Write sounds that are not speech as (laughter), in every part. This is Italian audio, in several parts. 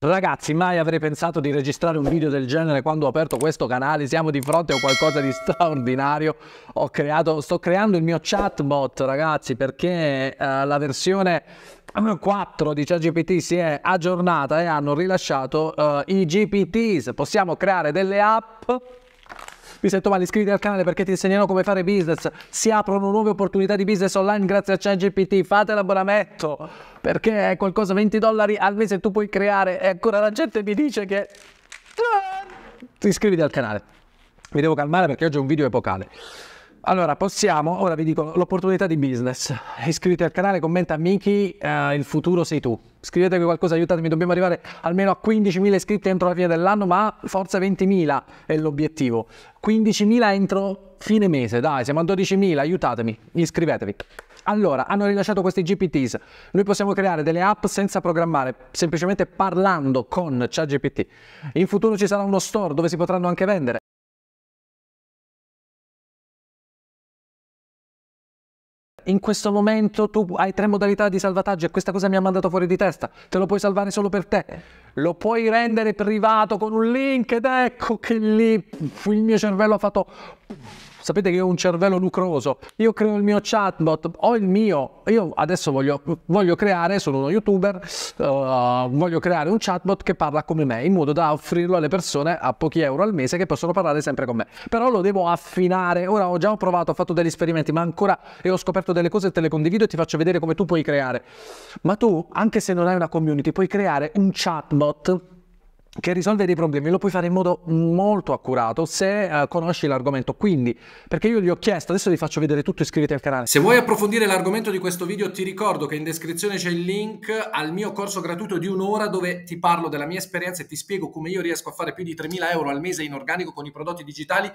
Ragazzi, mai avrei pensato di registrare un video del genere quando ho aperto questo canale, siamo di fronte a qualcosa di (laughs) straordinario. Ho creato, sto creando il mio chatbot, ragazzi, perché eh, la versione 4 di ChatGPT si è aggiornata e hanno rilasciato eh, i GPTs. Possiamo creare delle app mi sento male, iscriviti al canale perché ti insegnerò come fare business. Si aprono nuove opportunità di business online grazie a ChatGPT. Fate l'abbonamento perché è qualcosa 20 dollari al mese tu puoi creare e ancora la gente mi dice che... Iscriviti al canale. Mi devo calmare perché oggi è un video epocale. Allora, possiamo, ora vi dico l'opportunità di business. Iscriviti al canale, commenta Miki, eh, il futuro sei tu. Scrivetevi qualcosa, aiutatemi, dobbiamo arrivare almeno a 15.000 iscritti entro la fine dell'anno, ma forza 20.000 è l'obiettivo. 15.000 entro fine mese, dai, siamo a 12.000, aiutatemi, iscrivetevi. Allora, hanno rilasciato questi GPTs. Noi possiamo creare delle app senza programmare, semplicemente parlando con ChatGPT. In futuro ci sarà uno store dove si potranno anche vendere. in questo momento tu hai tre modalità di salvataggio e questa cosa mi ha mandato fuori di testa, te lo puoi salvare solo per te, lo puoi rendere privato con un link ed ecco che lì il mio cervello ha fatto sapete che ho un cervello lucroso, io creo il mio chatbot, ho il mio, io adesso voglio, voglio creare, sono uno youtuber, uh, voglio creare un chatbot che parla come me, in modo da offrirlo alle persone a pochi euro al mese che possono parlare sempre con me. Però lo devo affinare, ora ho già provato, ho fatto degli esperimenti, ma ancora e ho scoperto delle cose e te le condivido e ti faccio vedere come tu puoi creare. Ma tu, anche se non hai una community, puoi creare un chatbot che risolve dei problemi lo puoi fare in modo molto accurato se eh, conosci l'argomento. Quindi, perché io gli ho chiesto, adesso vi faccio vedere tutto, iscriviti al canale. Se vuoi approfondire l'argomento di questo video, ti ricordo che in descrizione c'è il link al mio corso gratuito di un'ora dove ti parlo della mia esperienza e ti spiego come io riesco a fare più di 3.000 euro al mese in organico con i prodotti digitali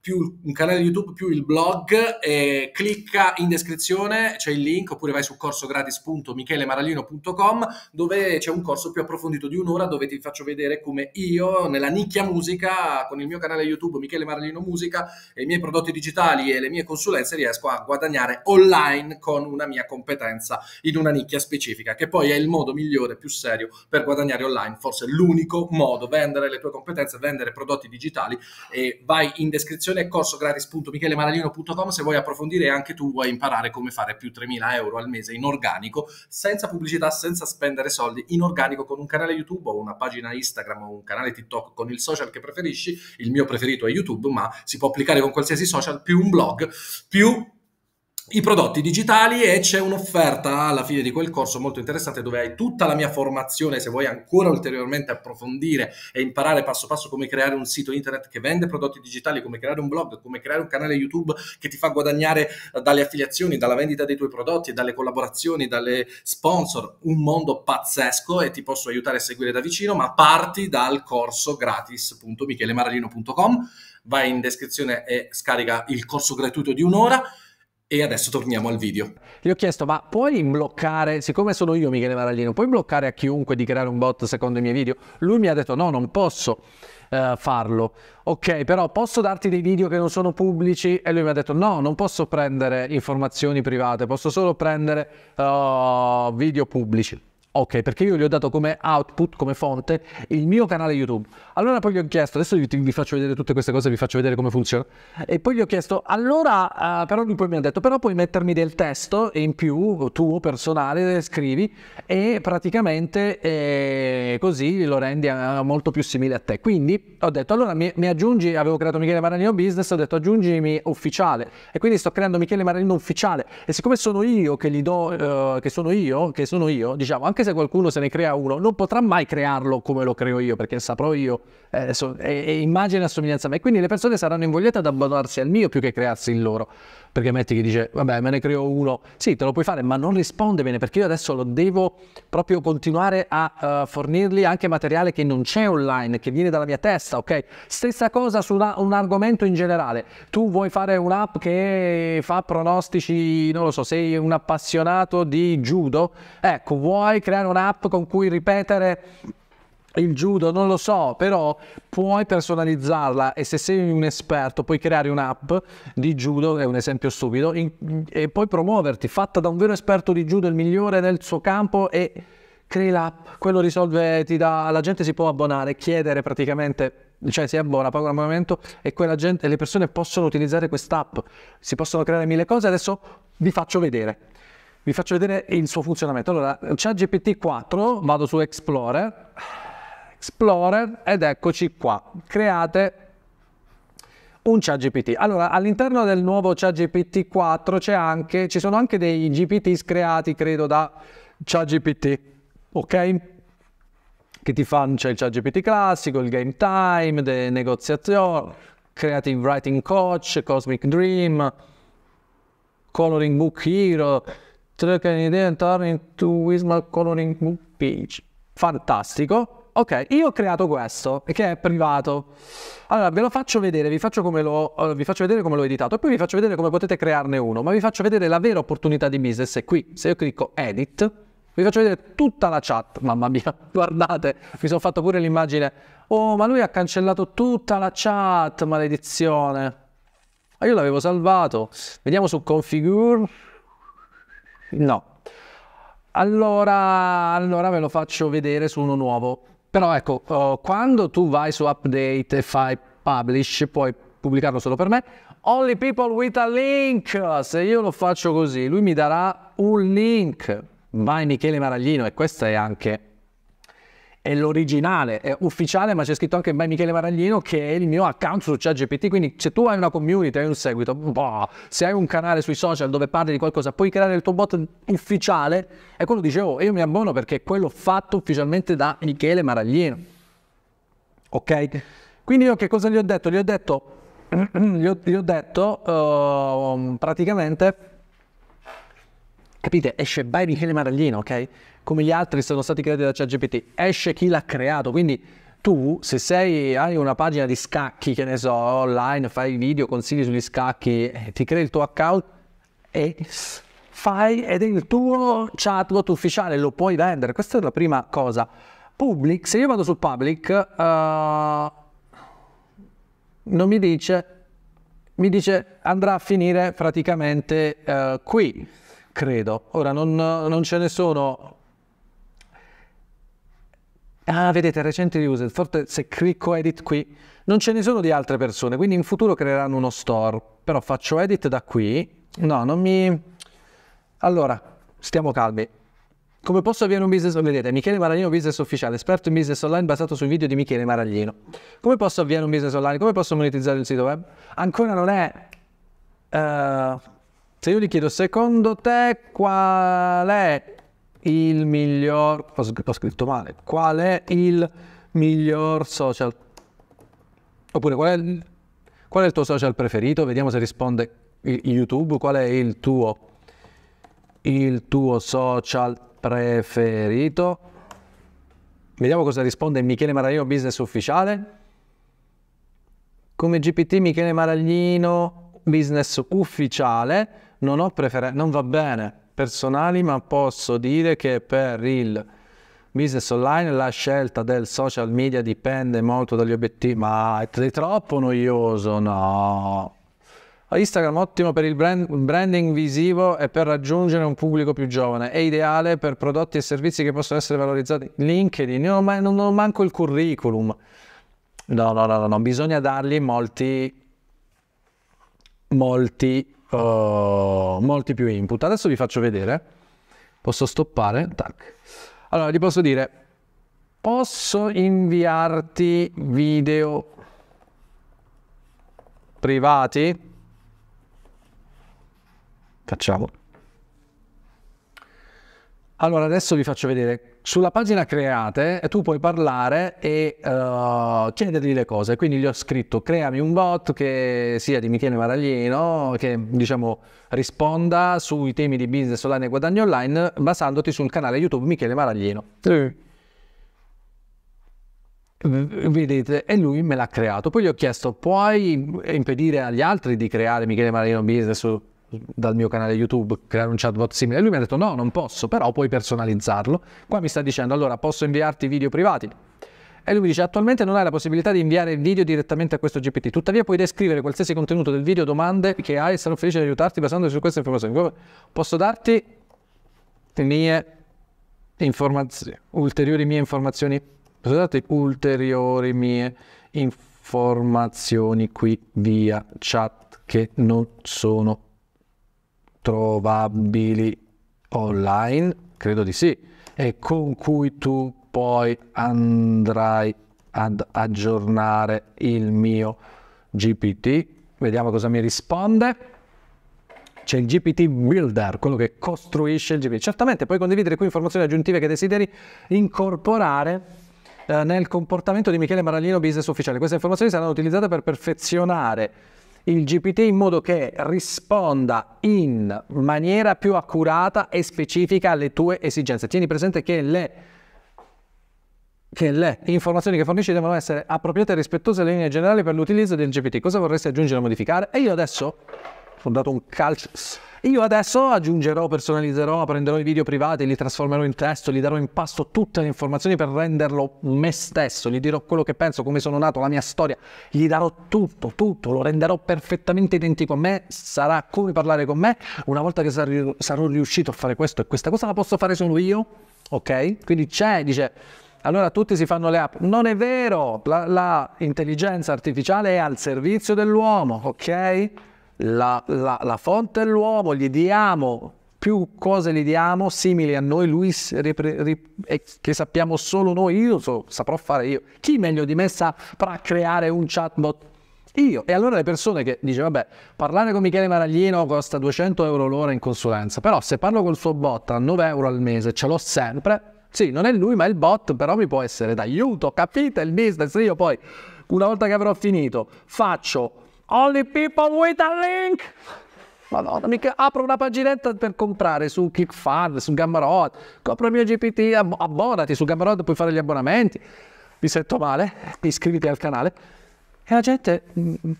più un canale YouTube più il blog, eh, clicca in descrizione, c'è il link, oppure vai su corsogratis.michelemarallino.com dove c'è un corso più approfondito di un'ora dove ti faccio vedere come io nella nicchia musica, con il mio canale YouTube Michele Marallino Musica, e i miei prodotti digitali e le mie consulenze riesco a guadagnare online con una mia competenza in una nicchia specifica, che poi è il modo migliore, più serio per guadagnare online, forse l'unico modo, vendere le tue competenze, vendere prodotti digitali e vai in descrizione è sezione corsogratis.michelemaralino.com se vuoi approfondire anche tu vuoi imparare come fare più 3.000 euro al mese in organico, senza pubblicità, senza spendere soldi, in organico con un canale YouTube o una pagina Instagram o un canale TikTok con il social che preferisci. Il mio preferito è YouTube, ma si può applicare con qualsiasi social, più un blog, più i prodotti digitali e c'è un'offerta alla fine di quel corso molto interessante dove hai tutta la mia formazione se vuoi ancora ulteriormente approfondire e imparare passo passo come creare un sito internet che vende prodotti digitali, come creare un blog, come creare un canale YouTube che ti fa guadagnare eh, dalle affiliazioni, dalla vendita dei tuoi prodotti, dalle collaborazioni, dalle sponsor, un mondo pazzesco e ti posso aiutare a seguire da vicino, ma parti dal corso gratis.michelemaralino.com, vai in descrizione e scarica il corso gratuito di un'ora e adesso torniamo al video. Gli ho chiesto, ma puoi bloccare, siccome sono io Michele Maraglino, puoi bloccare a chiunque di creare un bot secondo i miei video? Lui mi ha detto, no, non posso eh, farlo. Ok, però posso darti dei video che non sono pubblici? E lui mi ha detto, no, non posso prendere informazioni private, posso solo prendere uh, video pubblici ok, perché io gli ho dato come output, come fonte, il mio canale YouTube. Allora poi gli ho chiesto, adesso vi, vi faccio vedere tutte queste cose, vi faccio vedere come funziona. E poi gli ho chiesto, allora, uh, però lui poi mi ha detto, però puoi mettermi del testo in più, tuo personale, scrivi, e praticamente eh, così lo rendi uh, molto più simile a te. Quindi ho detto, allora mi, mi aggiungi, avevo creato Michele Maranino Business, ho detto aggiungimi ufficiale. E quindi sto creando Michele Maranino ufficiale. E siccome sono io che gli do, uh, che sono io, che sono io, diciamo, anche se se qualcuno se ne crea uno, non potrà mai crearlo come lo creo io, perché saprò io, eh, so, è, è immagine e assomiglianza a me. Quindi le persone saranno invogliate ad abbandonarsi al mio più che crearsi il loro perché metti che dice vabbè me ne creo uno, sì te lo puoi fare ma non risponde bene perché io adesso lo devo proprio continuare a uh, fornirgli anche materiale che non c'è online, che viene dalla mia testa, ok? Stessa cosa su una, un argomento in generale, tu vuoi fare un'app che fa pronostici, non lo so, sei un appassionato di judo, ecco vuoi creare un'app con cui ripetere il judo, non lo so, però puoi personalizzarla e se sei un esperto puoi creare un'app di judo, è un esempio stupido, in, e puoi promuoverti, fatta da un vero esperto di judo, il migliore nel suo campo e crei l'app, quello risolve, ti dà, la gente si può abbonare, chiedere praticamente cioè si abbona, paga un abbonamento e gente, le persone possono utilizzare quest'app, si possono creare mille cose, adesso vi faccio vedere, vi faccio vedere il suo funzionamento. Allora, c'è GPT-4, vado su Explorer, Explorer ed eccoci qua, create un ChatGPT. Allora, all'interno del nuovo ChatGPT 4 c'è anche, ci sono anche dei GPT creati, credo, da ChatGPT, ok? Che ti fanno, c'è il ChatGPT classico, il game time, le negoziazioni, creative writing coach, cosmic dream, coloring book hero, track an idea and turn into wisdom coloring book page. Fantastico. Ok, io ho creato questo, che è privato. Allora, ve lo faccio vedere, vi faccio, lo, eh, vi faccio, vedere come l'ho editato e poi vi faccio vedere come potete crearne uno, ma vi faccio vedere la vera opportunità di business è qui. Se io clicco Edit, vi faccio vedere tutta la chat. Mamma mia, (laughs) guardate, mi sono fatto pure l'immagine. Oh, ma lui ha cancellato tutta la chat, maledizione. Ma io l'avevo salvato. Vediamo su Configure. No. Allora, allora ve lo faccio vedere su uno nuovo. Però ecco, uh, quando tu vai su update e fai publish, puoi pubblicarlo solo per me, only people with a link. Se io lo faccio così, lui mi darà un link. Vai Michele Maraglino e questa è anche è l'originale, è ufficiale, ma c'è scritto anche by Michele Maraglino che è il mio account su ChatGPT, quindi se tu hai una community, hai un seguito, boh, se hai un canale sui social dove parli di qualcosa, puoi creare il tuo bot ufficiale, e quello dicevo, oh, io mi abbono perché è quello fatto ufficialmente da Michele Maraglino. Ok? Quindi io che cosa gli ho detto? Gli ho detto, (clears throat) gli ho, gli ho detto uh, praticamente, capite, esce by Michele Maraglino, ok? come gli altri sono stati creati da ChatGPT, esce chi l'ha creato, quindi tu se sei, hai una pagina di scacchi, che ne so, online, fai video, consigli sugli scacchi, eh, ti crei il tuo account e fai ed è il tuo chatbot ufficiale, lo puoi vendere, questa è la prima cosa. Public, se io vado sul public, uh, non mi dice, mi dice andrà a finire praticamente uh, qui, credo. Ora non, non ce ne sono Ah, vedete, recenti user, forse se clicco edit qui, non ce ne sono di altre persone, quindi in futuro creeranno uno store, però faccio edit da qui, no, non mi... Allora, stiamo calmi. Come posso avviare un business? Vedete, Michele Maraglino, business ufficiale, esperto in business online basato sui video di Michele Maraglino. Come posso avviare un business online? Come posso monetizzare il sito web? Ancora non è... Uh, se io gli chiedo, secondo te qual è il miglior... Ho scritto male. Qual è il miglior social? Oppure qual è il, qual è il tuo social preferito? Vediamo se risponde YouTube. Qual è il tuo, il tuo social preferito? Vediamo cosa risponde Michele Maraglino, business ufficiale. Come GPT Michele Maraglino, business ufficiale, non ho preferenze, non va bene personali, ma posso dire che per il business online la scelta del social media dipende molto dagli obiettivi. Ma è troppo noioso, no. Instagram ottimo per il brand, branding visivo e per raggiungere un pubblico più giovane. È ideale per prodotti e servizi che possono essere valorizzati. LinkedIn, io non, non manco il curriculum. No, no, no, no, no. bisogna dargli molti, molti oh, molti più input. Adesso vi faccio vedere. Posso stoppare? Tac. Allora, gli posso dire, posso inviarti video privati? Facciamo. Allora, adesso vi faccio vedere. Sulla pagina create eh, tu puoi parlare e uh, chiedergli le cose. Quindi gli ho scritto creami un bot che sia di Michele Maraglieno, che diciamo risponda sui temi di business online e guadagno online basandoti sul canale YouTube Michele Maraglieno. Sì. Vedete, e lui me l'ha creato. Poi gli ho chiesto, puoi impedire agli altri di creare Michele Maraglieno Business? dal mio canale YouTube creare un chatbot simile. E lui mi ha detto no, non posso, però puoi personalizzarlo. Qua mi sta dicendo allora posso inviarti video privati. E lui mi dice attualmente non hai la possibilità di inviare video direttamente a questo GPT, tuttavia puoi descrivere qualsiasi contenuto del video, domande che hai e sarò felice di aiutarti basandosi su queste informazioni. Posso darti le mie informazioni, ulteriori mie informazioni, posso darti ulteriori mie informazioni qui via chat che non sono trovabili online? Credo di sì. E con cui tu poi andrai ad aggiornare il mio GPT. Vediamo cosa mi risponde. C'è il GPT Builder, quello che costruisce il GPT. Certamente puoi condividere qui informazioni aggiuntive che desideri incorporare eh, nel comportamento di Michele Maraglino, business ufficiale. Queste informazioni saranno utilizzate per perfezionare il GPT in modo che risponda in maniera più accurata e specifica alle tue esigenze. Tieni presente che le, che le informazioni che fornisci devono essere appropriate e rispettose alle linee generali per l'utilizzo del GPT. Cosa vorresti aggiungere o modificare? E io adesso fondato un calcio. Io adesso aggiungerò, personalizzerò, prenderò i video privati, li trasformerò in testo, gli darò in pasto tutte le informazioni per renderlo me stesso, gli dirò quello che penso, come sono nato, la mia storia, gli darò tutto, tutto, lo renderò perfettamente identico a me, sarà come parlare con me, una volta che sar- sarò riuscito a fare questo e questa cosa la posso fare solo io, ok? Quindi c'è, dice... Allora tutti si fanno le app. Non è vero, la, la artificiale è al servizio dell'uomo, ok? la, la, la fonte è l'uomo, gli diamo più cose gli diamo simili a noi, lui ripre, ripre, che sappiamo solo noi, io so, saprò fare io. Chi meglio di me saprà creare un chatbot? Io. E allora le persone che dice, vabbè, parlare con Michele Maraglino costa 200 euro l'ora in consulenza, però se parlo col suo bot a 9 euro al mese, ce l'ho sempre, sì, non è lui, ma il bot però mi può essere d'aiuto, capite il business? Io poi, una volta che avrò finito, faccio Only people with a link! Madonna, mica apro una paginetta per comprare su ClickFunnels, su Gammarot, compro il mio GPT, abbonati su Gammarot, puoi fare gli abbonamenti. Mi sento male, iscriviti al canale. E la gente,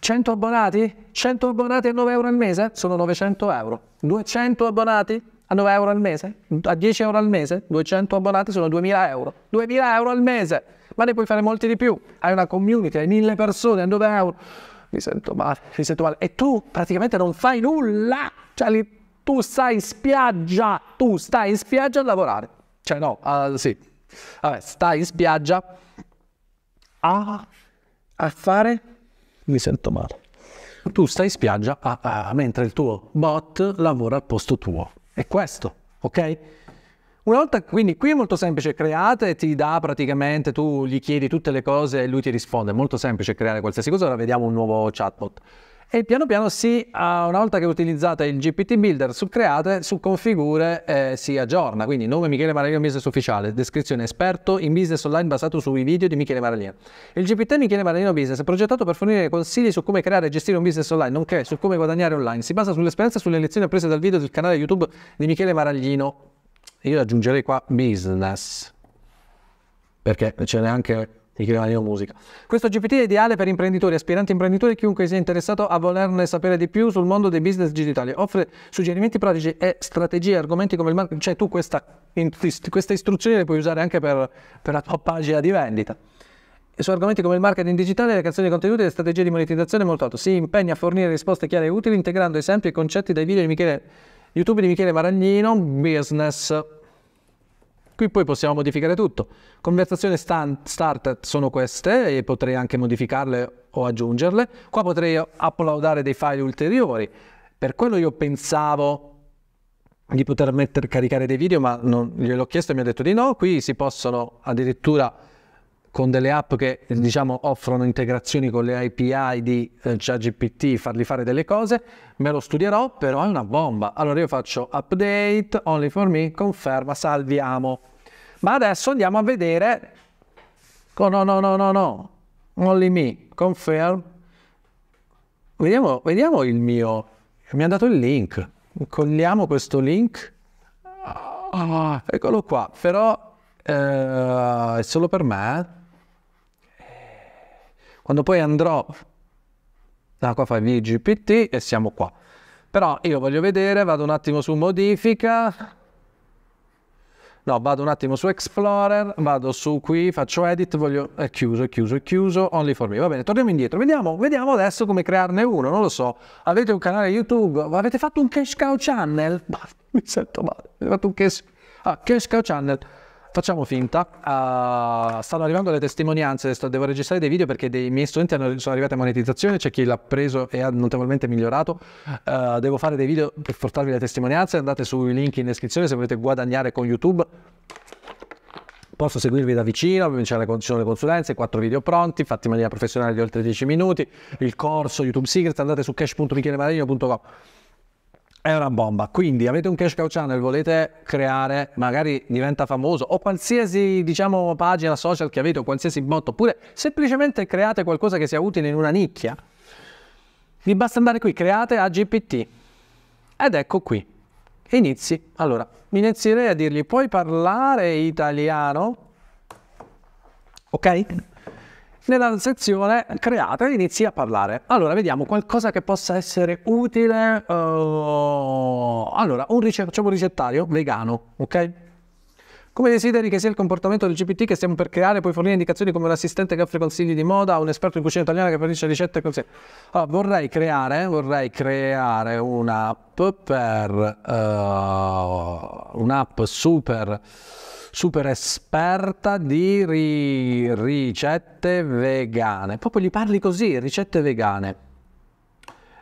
100 mm, abbonati? 100 abbonati a 9 euro al mese? Sono 900 euro. 200 abbonati a 9 euro al mese? A 10 euro al mese? 200 abbonati sono 2000 euro. 2000 euro al mese! Ma ne puoi fare molti di più. Hai una community, hai 1000 persone a 9 euro mi sento male, mi sento male. E tu praticamente non fai nulla, cioè li, tu stai in spiaggia, tu stai in spiaggia a lavorare. Cioè no, uh, sì, Vabbè, stai in spiaggia a, a, fare, mi sento male. Tu stai in spiaggia a, a, mentre il tuo bot lavora al posto tuo. È questo, ok? Una volta, quindi qui è molto semplice, create, ti dà praticamente, tu gli chiedi tutte le cose e lui ti risponde, è molto semplice creare qualsiasi cosa, ora vediamo un nuovo chatbot. E piano piano si, eh, una volta che utilizzate il GPT Builder su Create, su Configure eh, si aggiorna. Quindi nome Michele Maragliano Business Ufficiale, descrizione esperto in business online basato sui video di Michele Maragliano. Il GPT Michele Maragliano Business è progettato per fornire consigli su come creare e gestire un business online, nonché su come guadagnare online. Si basa sull'esperienza e sulle lezioni apprese dal video del canale YouTube di Michele Maraglino io aggiungerei qua business, perché ce n'è anche di Chilaneo Musica. Questo GPT è ideale per imprenditori, aspiranti imprenditori e chiunque sia interessato a volerne sapere di più sul mondo dei business digitali. Offre suggerimenti pratici e strategie, argomenti come il marketing. Cioè tu questa, in, queste istruzioni le puoi usare anche per, per la tua pagina di vendita su argomenti come il marketing digitale, la creazione di contenuti, le strategie di monetizzazione e molto altro. Si impegna a fornire risposte chiare e utili integrando esempi e concetti dai video di Michele YouTube di Michele Maragnino, business. Qui poi possiamo modificare tutto. Conversazioni start sono queste e potrei anche modificarle o aggiungerle. Qua potrei uploadare dei file ulteriori. Per quello io pensavo di poter metter, caricare dei video, ma non, gliel'ho chiesto e mi ha detto di no. Qui si possono addirittura con delle app che diciamo, offrono integrazioni con le API di eh, ChatGPT, fargli fare delle cose, me lo studierò, però è una bomba. Allora io faccio update, only for me, conferma, salviamo. Ma adesso andiamo a vedere... Oh, no, no, no, no, no. Only me, confirm. Vediamo, vediamo il mio... Mi ha dato il link. Colliamo questo link. Oh, eccolo qua, però eh, è solo per me. Eh. Quando poi andrò da qua fai VGPT e siamo qua. Però io voglio vedere, vado un attimo su modifica, no, vado un attimo su Explorer, vado su qui, faccio edit, voglio, è chiuso, è chiuso, è chiuso, only for me, va bene, torniamo indietro, vediamo, vediamo adesso come crearne uno, non lo so, avete un canale YouTube, avete fatto un cash cow channel, (laughs) mi sento male, avete fatto un cash, ah, cash cow channel, facciamo finta. Uh, stanno arrivando le testimonianze, sto, devo registrare dei video perché dei miei studenti hanno, sono arrivati a monetizzazione, c'è chi l'ha preso e ha notevolmente migliorato. Uh, devo fare dei video per portarvi le testimonianze, andate sui link in descrizione se volete guadagnare con YouTube. Posso seguirvi da vicino, ci sono le consulenze, quattro video pronti, fatti in maniera professionale di oltre 10 minuti, il corso YouTube Secret, andate su cash.michelemarino.com. È una bomba. Quindi avete un cash cow channel, volete creare, magari diventa famoso, o qualsiasi diciamo, pagina social che avete, o qualsiasi bot, oppure semplicemente create qualcosa che sia utile in una nicchia. Vi basta andare qui, create a GPT. Ed ecco qui. Inizi. Allora, inizierei a dirgli, puoi parlare italiano? Ok? nella sezione creata e inizi a parlare. Allora, vediamo qualcosa che possa essere utile. Uh, allora, un ricett- facciamo un ricettario vegano, ok? Come desideri che sia il comportamento del GPT che stiamo per creare, puoi fornire indicazioni come un assistente che offre consigli di moda, un esperto in cucina italiana che fornisce ricette e consigli. Allora, ah, vorrei creare, vorrei creare un'app per uh, eh, un'app super super esperta di ri- ricette vegane. Proprio gli parli così, ricette vegane.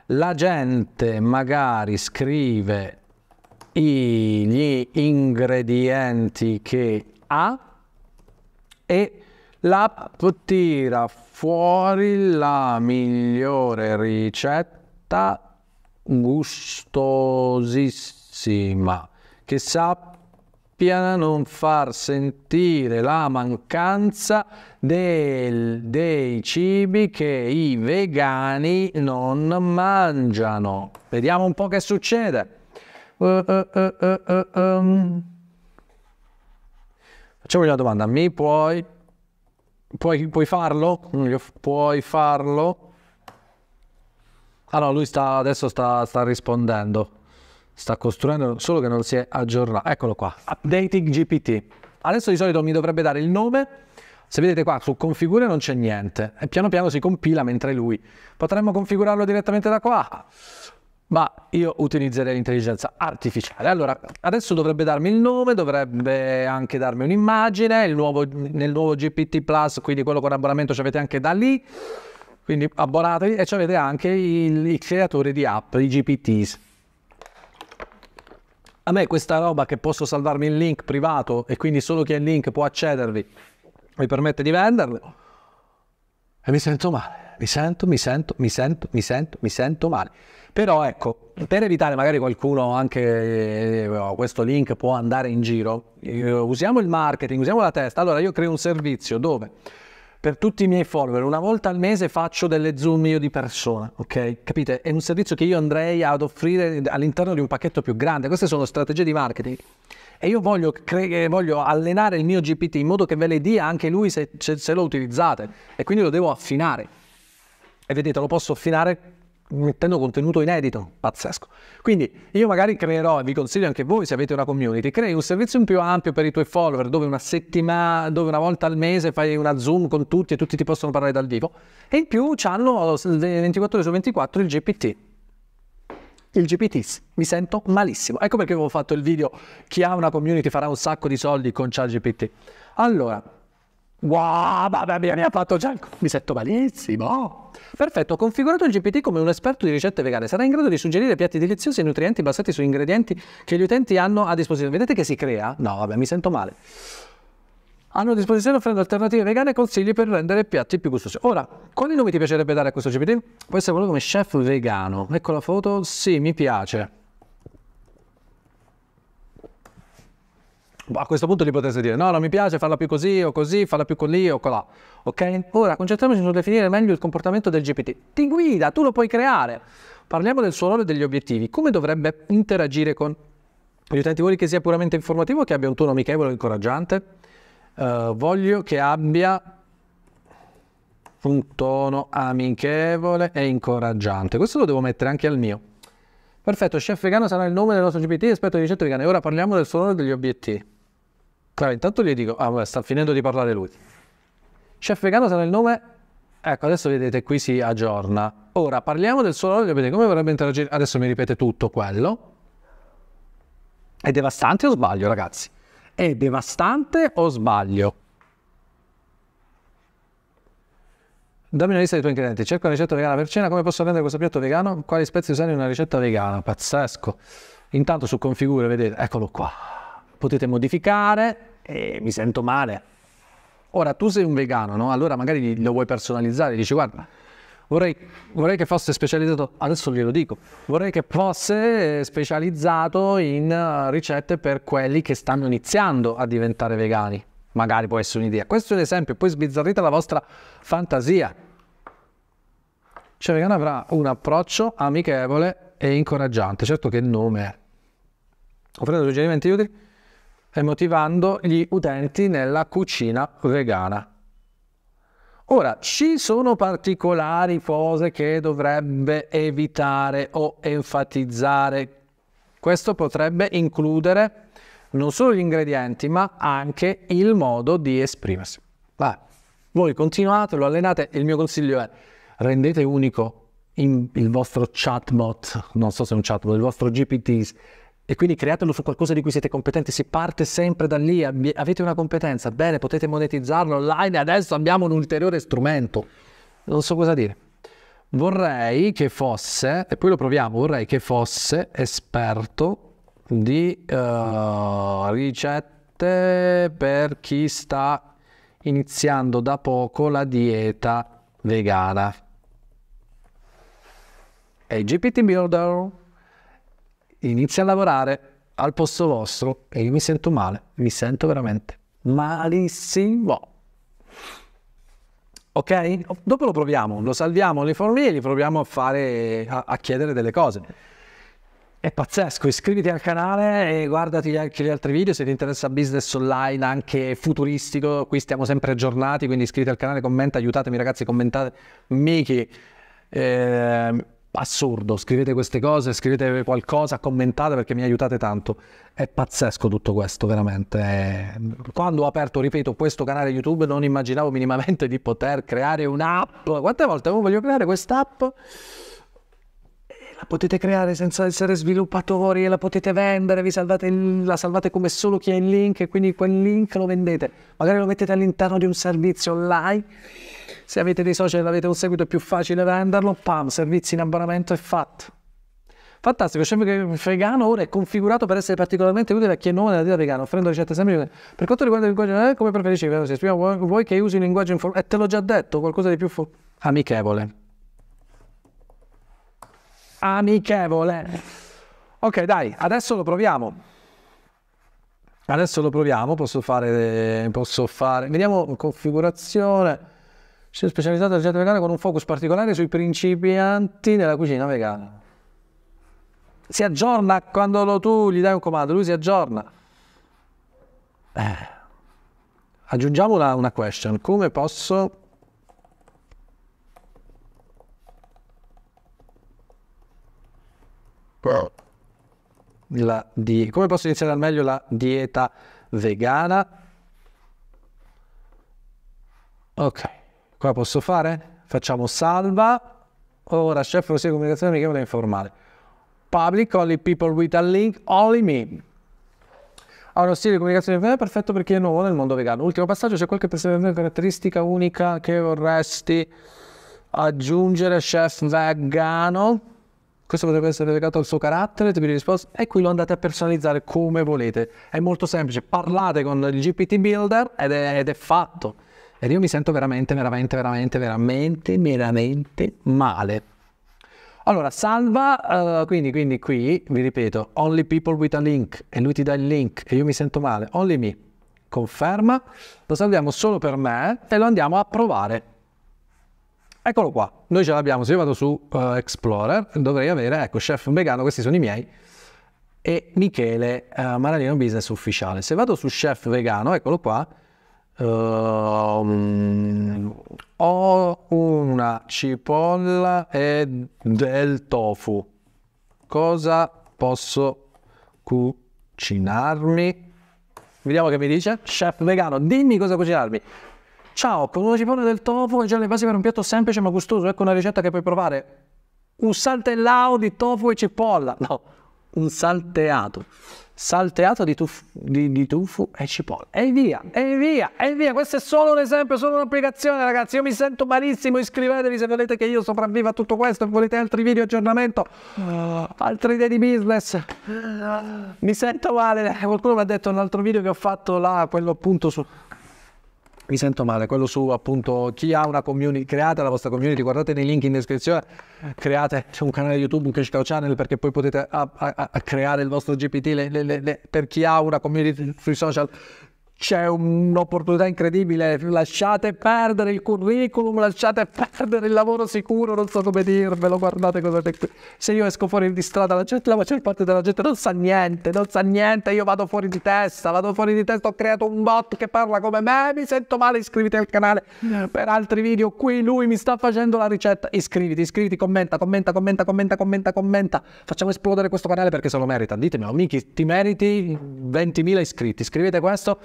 La gente magari scrive i- gli ingredienti che ha e l'app tira fuori la migliore ricetta gustosissima che sa sappiano non far sentire la mancanza del, dei cibi che i vegani non mangiano. Vediamo un po' che succede. Uh, uh, uh, um. Facciamo una domanda, mi puoi, puoi, puoi farlo? Puoi farlo? Ah lui sta, adesso sta, sta rispondendo sta costruendo, solo che non si è aggiornato. Eccolo qua, updating GPT. Adesso di solito mi dovrebbe dare il nome, se vedete qua su configure non c'è niente e piano piano si compila mentre lui. Potremmo configurarlo direttamente da qua, ma io utilizzerei l'intelligenza artificiale. Allora, adesso dovrebbe darmi il nome, dovrebbe anche darmi un'immagine, nuovo, nel nuovo GPT Plus, quindi quello con abbonamento ci avete anche da lì. Quindi abbonatevi e ci avete anche il, i creatori di app, i GPTs. A me questa roba che posso salvarmi il link privato e quindi solo chi ha il link può accedervi, mi permette di venderlo. E mi sento male, mi sento, mi sento, mi sento, mi sento, mi sento male. Però ecco, per evitare magari qualcuno anche eh, oh, questo link può andare in giro, eh, usiamo il marketing, usiamo la testa. Allora io creo un servizio dove per tutti i miei follower, una volta al mese faccio delle zoom io di persona, ok? Capite? È un servizio che io andrei ad offrire all'interno di un pacchetto più grande. Queste sono strategie di marketing. E io voglio, cre- eh, voglio allenare il mio GPT in modo che ve le dia anche lui se, se, se lo utilizzate. E quindi lo devo affinare. E vedete, lo posso affinare mettendo contenuto inedito, pazzesco. Quindi io magari creerò, e vi consiglio anche voi se avete una community, crei un servizio più ampio per i tuoi follower, dove una settimana, dove una volta al mese fai una Zoom con tutti e tutti ti possono parlare dal vivo, e in più c'hanno 24 ore su 24 il GPT. Il GPT, mi sento malissimo. Ecco perché avevo fatto il video, chi ha una community farà un sacco di soldi con ChatGPT. Allora, Wow, mamma mia, mi ha fatto già il... Mi sento malissimo. Perfetto, ho configurato il GPT come un esperto di ricette vegane. Sarà in grado di suggerire piatti deliziosi e nutrienti basati su ingredienti che gli utenti hanno a disposizione. Vedete che si crea? No, vabbè, mi sento male. Hanno a disposizione offrendo alternative vegane e consigli per rendere piatti più gustosi. Ora, quali nomi ti piacerebbe dare a questo GPT? Può essere quello come chef vegano. Ecco la foto. Sì, mi piace. A questo punto gli potesse dire no, non mi piace farla più così o così, farla più con lì o con là. Ok? Ora concentriamoci su definire meglio il comportamento del GPT. Ti guida, tu lo puoi creare. Parliamo del suo ruolo e degli obiettivi. Come dovrebbe interagire con gli utenti? Vuoi che sia puramente informativo, che abbia un tono amichevole e incoraggiante? Uh, voglio che abbia un tono amichevole e incoraggiante. Questo lo devo mettere anche al mio. Perfetto, Chef Vegano sarà il nome del nostro GPT, aspetto di ricetto vegano. E Ora parliamo del suo ruolo e degli obiettivi. Allora, intanto gli dico, ah, sta finendo di parlare lui. Chef vegano sarà il nome? Ecco, adesso vedete qui si aggiorna. Ora parliamo del suo olio, vedete come vorrebbe interagire. Adesso mi ripete tutto quello. È devastante o sbaglio, ragazzi? È devastante o sbaglio? Dammi una lista dei tuoi ingredienti. Cerco una ricetta vegana per cena. Come posso rendere questo piatto vegano? Quali spezie usare in una ricetta vegana? Pazzesco. Intanto su configure, vedete, eccolo qua potete modificare e mi sento male. Ora tu sei un vegano, no? Allora magari lo vuoi personalizzare, dici guarda, vorrei, vorrei che fosse specializzato, adesso glielo dico, vorrei che fosse specializzato in eh, ricette per quelli che stanno iniziando a diventare vegani. Magari può essere un'idea. Questo è un esempio, poi sbizzarrite la vostra fantasia. Cioè vegano avrà un approccio amichevole e incoraggiante. Certo che il nome è. Offrendo suggerimenti utili? motivando gli utenti nella cucina vegana. Ora, ci sono particolari cose che dovrebbe evitare o enfatizzare. Questo potrebbe includere non solo gli ingredienti, ma anche il modo di esprimersi. Vai. Voi continuate, lo allenate. Il mio consiglio è rendete unico il vostro chatbot, non so se è un chatbot, il vostro GPT e quindi createlo su qualcosa di cui siete competenti, si parte sempre da lì, avete una competenza, bene, potete monetizzarlo online, adesso abbiamo un ulteriore strumento. Non so cosa dire. Vorrei che fosse, e poi lo proviamo, vorrei che fosse esperto di uh, ricette per chi sta iniziando da poco la dieta vegana. E GPT Builder inizia a lavorare al posto vostro e io mi sento male, mi sento veramente malissimo. Ok? Dopo lo proviamo, lo salviamo le formie li proviamo a fare, a, a, chiedere delle cose. È pazzesco, iscriviti al canale e guardati anche gli altri video se ti interessa business online, anche futuristico, qui stiamo sempre aggiornati, quindi iscriviti al canale, commenta, aiutatemi ragazzi, commentate, Miki, eh, assurdo, scrivete queste cose, scrivete qualcosa, commentate perché mi aiutate tanto. È pazzesco tutto questo, veramente. Eh, quando ho aperto, ripeto, questo canale YouTube non immaginavo minimamente di poter creare un'app. Quante volte oh, voglio creare quest'app? La potete creare senza essere sviluppatori, la potete vendere, salvate, la salvate come solo chi ha il link e quindi quel link lo vendete. Magari lo mettete all'interno di un servizio online se avete dei social e avete un seguito è più facile venderlo, pam, servizi in abbonamento è fatto. Fantastico, il chef vegano ora è configurato per essere particolarmente utile a chi è nuovo nella dieta vegana, offrendo ricette semplici. Per quanto riguarda il linguaggio, eh, come preferisci, eh, se vuoi, che usi un linguaggio informale, e eh, te l'ho già detto, qualcosa di più amichevole. Amichevole. Ok, dai, adesso lo proviamo. Adesso lo proviamo, posso fare, eh, posso fare, vediamo configurazione. Si è specializzata nel gelato vegano con un focus particolare sui principianti della cucina vegana. Si aggiorna quando lo, tu gli dai un comando, lui si aggiorna. Eh. Aggiungiamo una, una question. Come posso Di... come posso iniziare al meglio la dieta vegana? Ok. Cosa posso fare? Facciamo salva. Ora chef Rosia Comunicazione mi chiama da informale. Public only people with a link, only me. Allora, stile di comunicazione è perfetto perché è nuovo nel mondo vegano. Ultimo passaggio, c'è qualche caratteristica unica che vorresti aggiungere, chef vegano? Questo potrebbe essere legato al suo carattere, tipo di risposta, e qui lo andate a personalizzare come volete. È molto semplice, parlate con il GPT Builder ed è, ed è fatto ed io mi sento veramente, veramente, veramente, veramente, veramente male. Allora, salva, uh, quindi, quindi qui, vi ripeto, only people with a link, e lui ti dà il link, e io mi sento male, only me, conferma, lo salviamo solo per me, e lo andiamo a provare. Eccolo qua, noi ce l'abbiamo, se io vado su uh, Explorer, dovrei avere, ecco, chef vegano, questi sono i miei, e Michele uh, eh, Maranino Business Ufficiale. Se vado su chef vegano, eccolo qua, Um, ho una cipolla e del tofu. Cosa posso cucinarmi? Vediamo che mi dice. Chef vegano, dimmi cosa cucinarmi. Ciao, con una cipolla del tofu e già le basi per un piatto semplice ma gustoso. Ecco una ricetta che puoi provare. Un saltellao di tofu e cipolla. No, un salteato salteato di, tuffo, di, di tufu e cipolla. E via, e via, e via. Questo è solo un esempio, solo un'applicazione, ragazzi. Io mi sento malissimo. Iscrivetevi se volete che io sopravviva a tutto questo e volete altri video aggiornamento, uh, ah. altre idee di business. Uh, mi sento male. Qualcuno mi ha detto un altro video che ho fatto là, quello appunto su mi sento male, quello su appunto chi ha una community, create la vostra community, guardate nei link in descrizione, create un canale YouTube, un Cash Channel perché poi potete a, a, a creare il vostro GPT le, le, le, per chi ha una community sui social, c'è un'opportunità incredibile, lasciate perdere il curriculum, lasciate perdere il lavoro sicuro, non so come dirvelo, guardate cosa c'è qui. Se io esco fuori di strada, la, gente, la maggior parte della gente non sa niente, non sa niente, io vado fuori di testa, vado fuori di testa, ho creato un bot che parla come me, mi sento male, iscriviti al canale per altri video qui, lui mi sta facendo la ricetta, iscriviti, iscriviti, commenta, commenta, commenta, commenta, commenta, commenta, facciamo esplodere questo canale perché se lo merita, ditemi, amici, ti meriti 20.000 iscritti, scrivete questo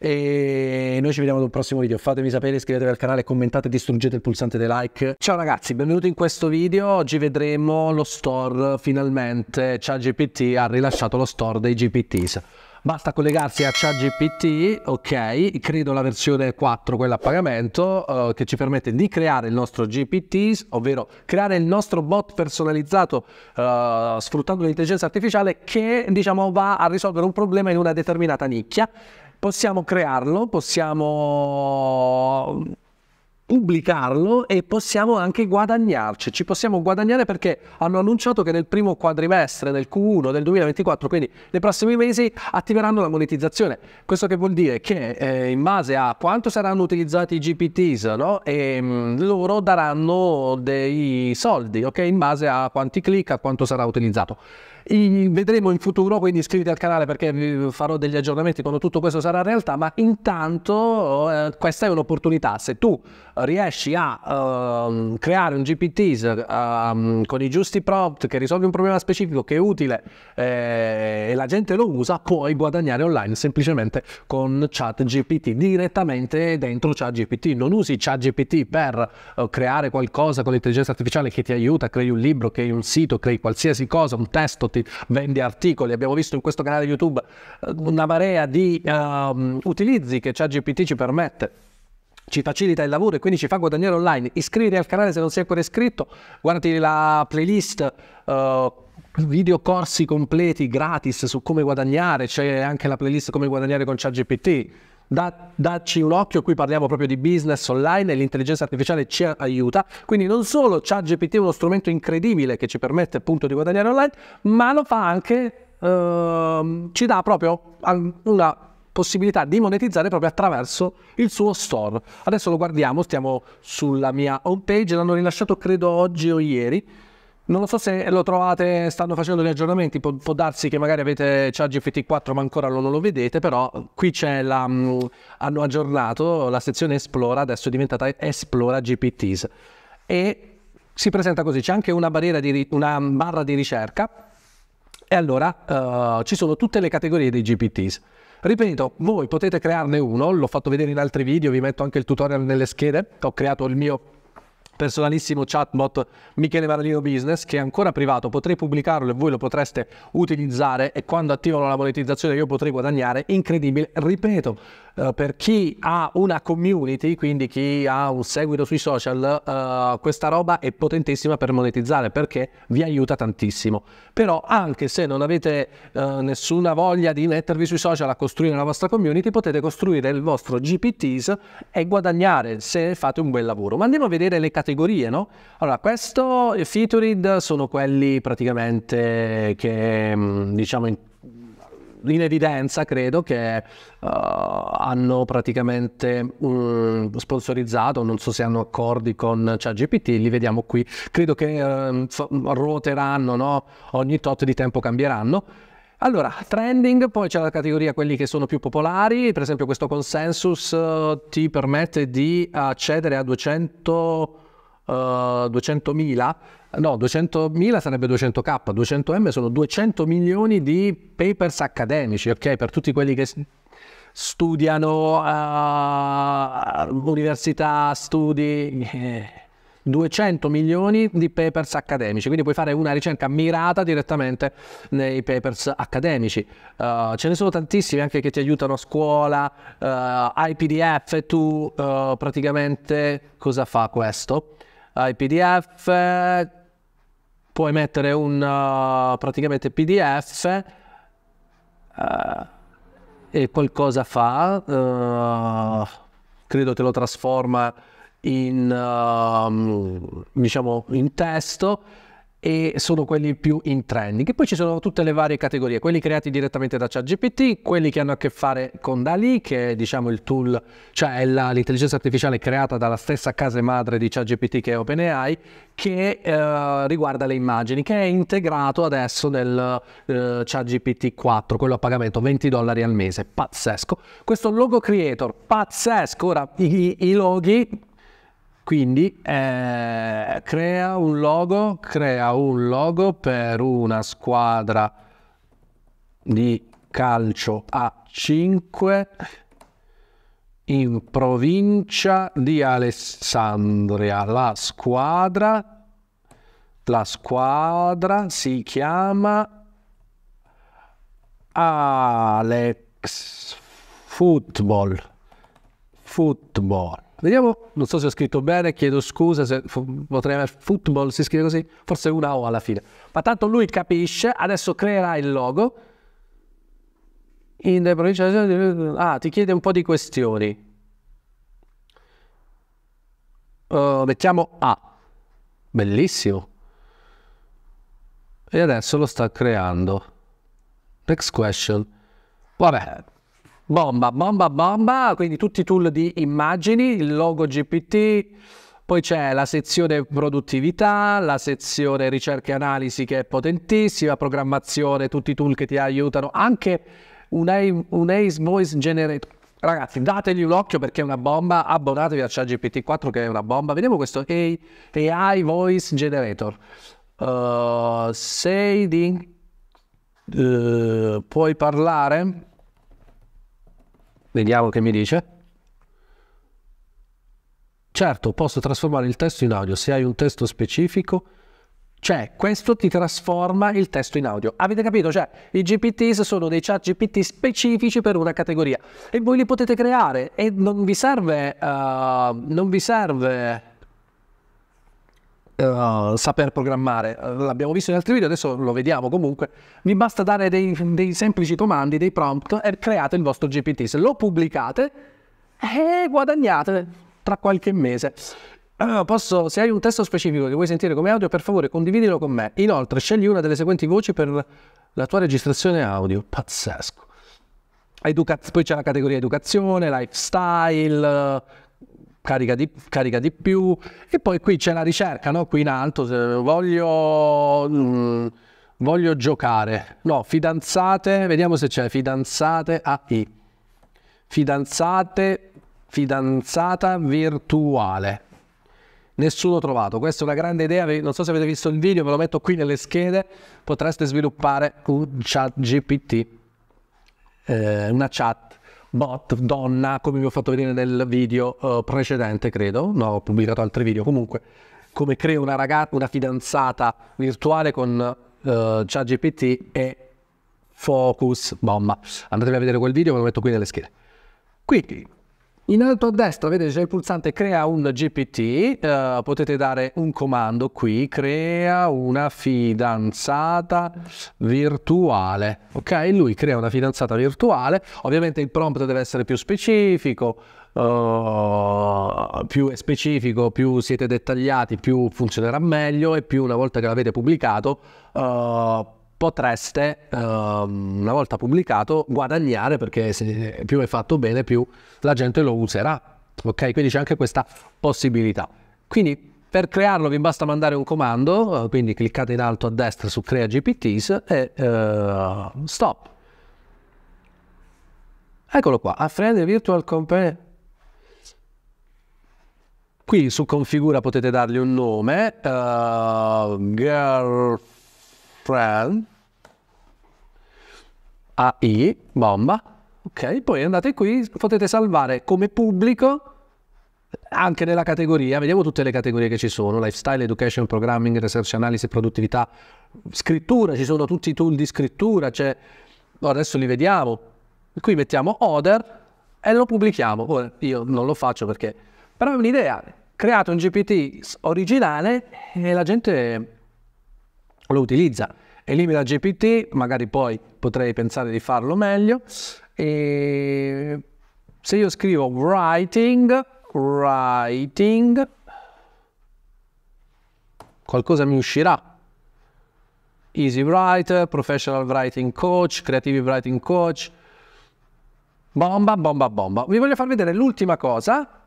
e noi ci vediamo ad un prossimo video. Fatemi sapere, iscrivetevi al canale, commentate, distruggete il pulsante dei like. Ciao ragazzi, benvenuti in questo video. Oggi vedremo lo store finalmente. ChatGPT ha rilasciato lo store dei GPTs. Basta collegarsi a ChatGPT, ok, credo la versione 4, quella a pagamento, eh, che ci permette di creare il nostro GPT, ovvero creare il nostro bot personalizzato eh, sfruttando l'intelligenza artificiale che diciamo va a risolvere un problema in una determinata nicchia possiamo crearlo, possiamo pubblicarlo mm, e possiamo anche guadagnarci, ci possiamo guadagnare perché hanno annunciato che nel primo quadrimestre del Q1 del 2024, quindi nei prossimi mesi, attiveranno la monetizzazione. Questo che vuol dire che eh, in base a quanto saranno utilizzati i GPTs, no? e, mh, mm, loro daranno dei soldi, ok? In base a quanti click, a quanto sarà utilizzato. I, vedremo in futuro, quindi iscriviti al canale perché farò degli aggiornamenti quando tutto questo sarà realtà, ma intanto eh, questa è un'opportunità. Se tu riesci a uh, creare un GPT uh, ehm, con i giusti prompt che risolvi un problema specifico, che è utile eh, e la gente lo usa, puoi guadagnare online semplicemente con chat GPT direttamente dentro chat GPT. Non usi chat GPT per uh, creare qualcosa con l'intelligenza artificiale che ti aiuta, crei un libro, crei un sito, crei qualsiasi cosa, un testo, ti siti, vende articoli. Abbiamo visto in questo canale YouTube eh, una marea di uh, utilizzi che ChatGPT ci permette ci facilita il lavoro e quindi ci fa guadagnare online. Iscriviti al canale se non sei ancora iscritto, guardati la playlist. Uh, video corsi completi gratis su come guadagnare, c'è anche la playlist come guadagnare con ChatGPT da, darci un occhio, qui parliamo proprio di business online e l'intelligenza artificiale ci aiuta, quindi non solo ChatGPT è uno strumento incredibile che ci permette appunto di guadagnare online, ma lo fa anche, ehm, ci dà proprio una possibilità di monetizzare proprio attraverso il suo store. Adesso lo guardiamo, stiamo sulla mia home page, l'hanno rilasciato credo oggi o ieri, non lo so se lo trovate, stanno facendo gli aggiornamenti, può, può darsi che magari avete ChatGPT 4 ma ancora non lo vedete, però qui c'è la, hanno aggiornato la sezione Esplora, adesso è diventata Esplora GPTs e si presenta così, c'è anche una, di, una barra di ricerca e allora uh, ci sono tutte le categorie dei GPTs. Ripeto, voi potete crearne uno, l'ho fatto vedere in altri video, vi metto anche il tutorial nelle schede, ho creato il mio personalissimo chatbot Michele Maralino Business che è ancora privato, potrei pubblicarlo e voi lo potreste utilizzare e quando attivano la monetizzazione io potrei guadagnare, incredibile, ripeto eh, per chi ha una community, quindi chi ha un seguito sui social, uh, questa roba è potentissima per monetizzare perché vi aiuta tantissimo. Però anche se non avete uh, nessuna voglia di mettervi sui social a costruire la vostra community, potete costruire il vostro GPTs e guadagnare se fate un bel lavoro. Ma andiamo a vedere le categorie, no? Allora, questo featured sono quelli praticamente che mm, diciamo in in evidenza, credo, che uh, hanno praticamente um, sponsorizzato, non so se hanno accordi con ChatGPT, cioè, li vediamo qui, credo che um, ruoteranno, no? ogni tot di tempo cambieranno. Allora, trending, poi c'è la categoria quelli che sono più popolari, per esempio questo consensus uh, ti permette di accedere a 200... Uh, 200.000 No, 200.000 sarebbe 200k, 200m sono 200 milioni di papers accademici, ok? Per tutti quelli che studiano uh, università, studi, 200 eh, milioni di papers accademici, quindi puoi fare una ricerca mirata direttamente nei papers accademici. Uh, ce ne sono tantissimi anche che ti aiutano a scuola, uh, IPDF, tu praticamente cosa fa questo? IPDF puoi mettere un uh, praticamente PDF uh, eh, e qualcosa fa, uh, credo te lo trasforma in, ehm, diciamo, in testo e sono quelli più in trending. E poi ci sono tutte le varie categorie, quelli creati direttamente da ChatGPT, quelli che hanno a che fare con Dali, che è diciamo il tool, cioè la, l'intelligenza artificiale creata dalla stessa casa madre di ChatGPT che è OpenAI, che eh, riguarda le immagini, che è integrato adesso nel eh, ChatGPT 4, quello a pagamento 20 dollari al mese, pazzesco. Questo logo creator, pazzesco, ora i, i loghi quindi eh, crea un logo, crea un logo per una squadra di calcio a 5 in provincia di Alessandria. La squadra, la squadra si chiama Alex Football. Football. Vediamo, non so se ho scritto bene, chiedo scusa se potrei avere football, si scrive così, forse una O alla fine. Ma tanto lui capisce, adesso creerà il logo. In provincia di... ah, ti chiede un po' di questioni. Uh, mettiamo A. Bellissimo. E adesso lo sta creando. Next question. Vabbè, Bomba, bomba, bomba, quindi tutti i tool di immagini, il logo GPT, poi c'è la sezione produttività, la sezione ricerca e analisi che è potentissima, programmazione, tutti i tool che ti aiutano, anche un, un ACE Voice Generator. Ragazzi, dategli un occhio perché è una bomba, abbonatevi a ChatGPT4 che è una bomba. Vediamo questo AI, AI Voice Generator. Uh, sei di... Uh, puoi parlare? Vediamo che mi dice. Certo, posso trasformare il testo in audio. Se hai un testo specifico, cioè, questo ti trasforma il testo in audio. Avete capito? Cioè, i GPTs sono dei chat GPT specifici per una categoria e voi li potete creare e non vi serve, uh, non vi serve uh, saper programmare. L'abbiamo visto in altri video, adesso lo vediamo comunque. Vi basta dare dei, dei semplici comandi, dei prompt e create il vostro GPT. Se lo pubblicate e eh, guadagnate tra qualche mese. Uh, posso, se hai un testo specifico che vuoi sentire come audio, per favore condividilo con me. Inoltre, scegli una delle seguenti voci per la tua registrazione audio. Pazzesco. Educa- poi c'è la categoria educazione, lifestyle, carica di, carica di più e poi qui c'è la ricerca, no? qui in alto, voglio... Mm, voglio giocare. No, fidanzate, vediamo se c'è fidanzate AI. Fidanzate, fidanzata virtuale. Nessuno trovato, questa è una grande idea, non so se avete visto il video, ve lo metto qui nelle schede, potreste sviluppare un chat GPT, eh, una chat bot, donna, come vi ho fatto vedere nel video uh, precedente, credo, no, ho pubblicato altri video, comunque, come creo una, ragazza, una fidanzata virtuale con uh, ChatGPT e Focus, bomba. Andatevi a vedere quel video, ve lo metto qui nelle schede. Quindi, in alto a destra vedete c'è il pulsante crea un GPT, eh, potete dare un comando qui, crea una fidanzata virtuale, ok? Lui crea una fidanzata virtuale, ovviamente il prompt deve essere più specifico, Uh, più specifico, più siete dettagliati, più funzionerà meglio e più una volta che l'avete pubblicato uh, potreste, uh, una volta pubblicato, guadagnare perché se, più è fatto bene, più la gente lo userà. Ok, quindi c'è anche questa possibilità. Quindi per crearlo vi basta mandare un comando, eh, quindi cliccate in alto a destra su Crea GPTs e uh, stop. Eccolo qua, a friend virtual company. Qui su configura potete dargli un nome, eh, girl strand, AI, bomba, ok? Poi andate qui, potete salvare come pubblico anche nella categoria, vediamo tutte le categorie che ci sono, lifestyle, education, programming, research analysis, produttività, scrittura, ci sono tutti i tool di scrittura, cioè, boh, adesso li vediamo. Qui mettiamo other e lo pubblichiamo. Ora, io non lo faccio perché... Però è un'idea, creato un GPT originale e la gente lo utilizza. Elimina GPT, magari poi potrei pensare di farlo meglio. E se io scrivo writing, writing, qualcosa mi uscirà. Easy Writer, Professional Writing Coach, Creative Writing Coach. Bomba, bomba, bomba. Vi voglio far vedere l'ultima cosa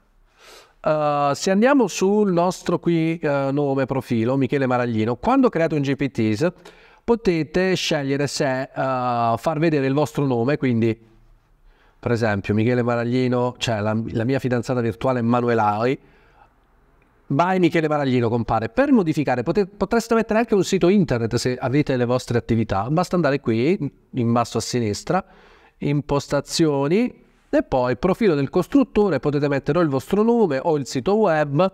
Uh, se andiamo sul nostro qui uh, nome profilo, Michele Maraglino, quando create un GPTs potete scegliere se uh, far vedere il vostro nome, quindi per esempio Michele Maraglino, cioè la, la mia fidanzata virtuale Manuelari, by Michele Maraglino compare. Per modificare potete, potreste mettere anche un sito internet se avete le vostre attività, basta andare qui in basso a sinistra, impostazioni, e poi profilo del costruttore, potete mettere o il vostro nome o il sito web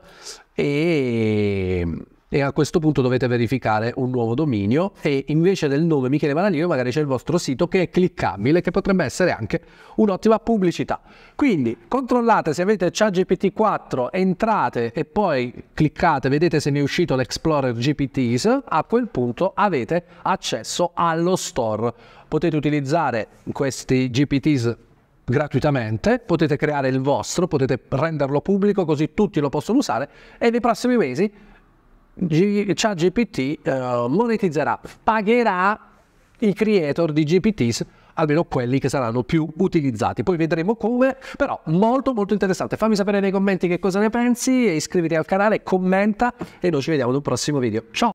e e a questo punto dovete verificare un nuovo dominio e invece del nome Michele Manalino magari c'è il vostro sito che è cliccabile che potrebbe essere anche un'ottima pubblicità quindi controllate se avete già GPT-4 entrate e poi cliccate vedete se ne è uscito l'Explorer GPTs a quel punto avete accesso allo store potete utilizzare questi GPTs gratuitamente, potete creare il vostro, potete renderlo pubblico così tutti lo possono usare e nei prossimi mesi ChatGPT uh, monetizzerà, pagherà i creator di GPTs almeno quelli che saranno più utilizzati. Poi vedremo come, però molto molto interessante. Fammi sapere nei commenti che cosa ne pensi, iscriviti al canale, commenta e noi ci vediamo in un prossimo video. Ciao!